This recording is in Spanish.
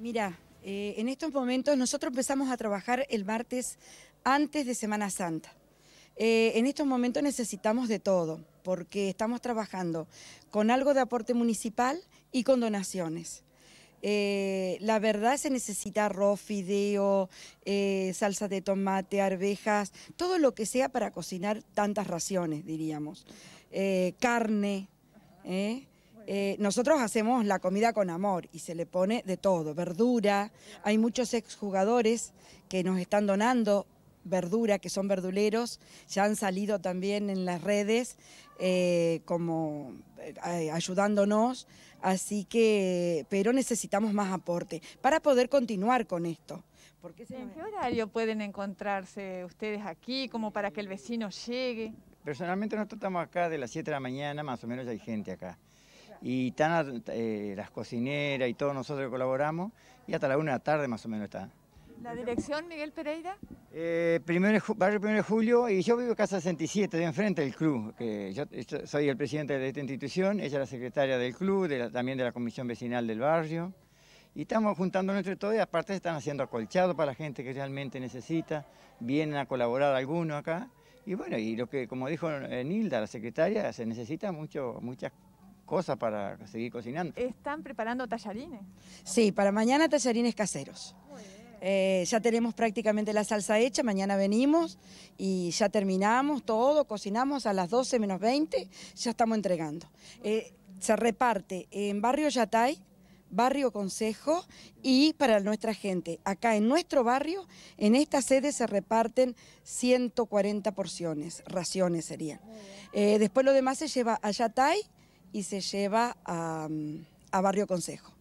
Mira, eh, en estos momentos nosotros empezamos a trabajar el martes antes de Semana Santa. Eh, en estos momentos necesitamos de todo, porque estamos trabajando con algo de aporte municipal y con donaciones. Eh, la verdad se necesita arroz, fideo, salsa de tomate, arvejas, todo lo que sea para cocinar tantas raciones, diríamos. Eh, carne, eh, nosotros hacemos la comida con amor y se le pone de todo, verdura. Hay muchos exjugadores que nos están donando verdura, que son verduleros, ya han salido también en las redes eh, como eh, ayudándonos, así que, pero necesitamos más aporte para poder continuar con esto. ¿En qué horario pueden encontrarse ustedes aquí, como para que el vecino llegue? Personalmente nosotros estamos acá de las 7 de la mañana, más o menos hay gente acá y tan, eh, las cocineras y todos nosotros que colaboramos, y hasta la una de la tarde más o menos está. ¿La dirección, Miguel Pereira? Eh, primero, barrio 1 de Julio, y yo vivo en casa 67, de enfrente del club. Que yo soy el presidente de esta institución, ella es la secretaria del club, también de la comisión vecinal del barrio. Y estamos juntando entre todos, y aparte están haciendo acolchado para la gente que realmente necesita. Vienen a colaborar algunos acá. Y bueno, y lo que, como dijo eh, Nilda, la secretaria, se necesita mucho, muchas cosas para seguir cocinando. ¿Están preparando tallarines? Sí, para mañana tallarines caseros. Eh, ya tenemos prácticamente la salsa hecha, mañana venimos y ya terminamos todo, cocinamos a las 12 menos 20, ya estamos entregando. Eh, se reparte en Barrio Yatay, Barrio Consejo y para nuestra gente. Acá en nuestro barrio, en esta sede se reparten 140 porciones, raciones serían. Eh, después lo demás se lleva a Yatay y se lleva a, mm, a Barrio Consejo.